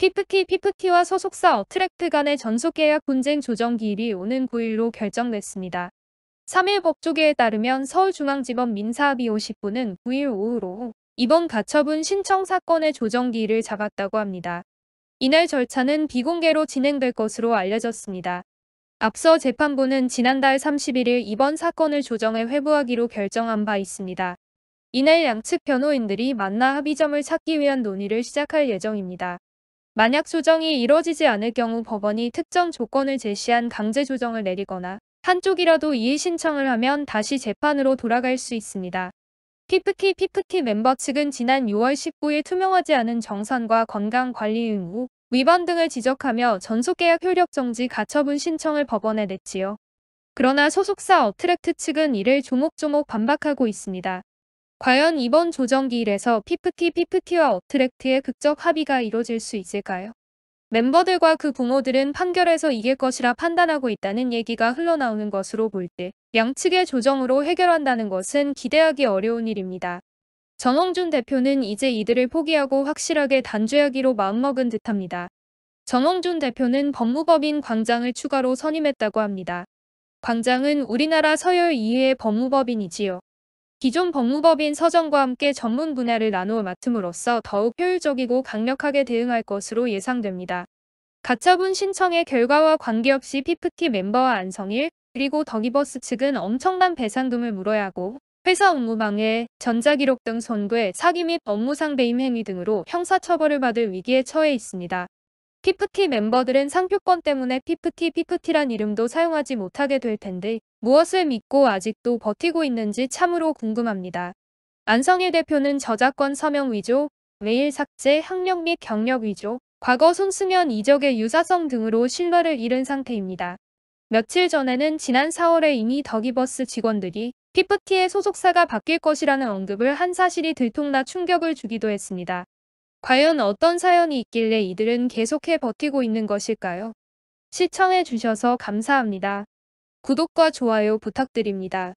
피프티 피프키와 소속사 어트랙트 간의 전속계약 분쟁 조정 기일이 오는 9일로 결정됐습니다. 3일 법조계에 따르면 서울중앙지법 민사합의 50부는 9일 오후로 이번 가처분 신청 사건의 조정 기일을 잡았다고 합니다. 이날 절차는 비공개로 진행될 것으로 알려졌습니다. 앞서 재판부는 지난달 31일 이번 사건을 조정해 회부하기로 결정한 바 있습니다. 이날 양측 변호인들이 만나 합의점을 찾기 위한 논의를 시작할 예정입니다. 만약 조정이 이뤄지지 않을 경우 법원이 특정 조건을 제시한 강제 조정을 내리거나 한쪽이라도 이의 신청을 하면 다시 재판으로 돌아갈 수 있습니다. 피프티피프티 멤버 측은 지난 6월 19일 투명하지 않은 정산과 건강관리 의무, 위반 등을 지적하며 전속계약 효력정지 가처분 신청을 법원에 냈지요. 그러나 소속사 어트랙트 측은 이를 조목조목 반박하고 있습니다. 과연 이번 조정기일에서 피프티 피프티와 어트랙트의 극적 합의가 이뤄질 수 있을까요? 멤버들과 그 부모들은 판결에서 이길 것이라 판단하고 있다는 얘기가 흘러나오는 것으로 볼 때 양측의 조정으로 해결한다는 것은 기대하기 어려운 일입니다. 정홍준 대표는 이제 이들을 포기하고 확실하게 단죄하기로 마음먹은 듯합니다. 정홍준 대표는 법무법인 광장을 추가로 선임했다고 합니다. 광장은 우리나라 서열 2위의 법무법인이지요. 기존 법무법인 서정과 함께 전문 분야를 나누어 맡음으로써 더욱 효율적이고 강력하게 대응할 것으로 예상됩니다. 가처분 신청의 결과와 관계없이 피프티 멤버와 안성일 그리고 덕이버스 측은 엄청난 배상금을 물어야 하고 회사 업무방해, 전자기록 등 손괴, 사기 및 업무상 배임 행위 등으로 형사처벌을 받을 위기에 처해 있습니다. 피프티 멤버들은 상표권 때문에 피프티 피프티란 이름도 사용하지 못하게 될 텐데 무엇을 믿고 아직도 버티고 있는지 참으로 궁금합니다. 안성일 대표는 저작권 서명 위조, 메일 삭제, 학력 및 경력 위조, 과거 손승연 이적의 유사성 등으로 신뢰를 잃은 상태입니다. 며칠 전에는 지난 4월에 이미 더기버스 직원들이 피프티의 소속사가 바뀔 것이라는 언급을 한 사실이 들통나 충격을 주기도 했습니다. 과연 어떤 사연이 있길래 이들은 계속해 버티고 있는 것일까요? 시청해주셔서 감사합니다. 구독과 좋아요 부탁드립니다.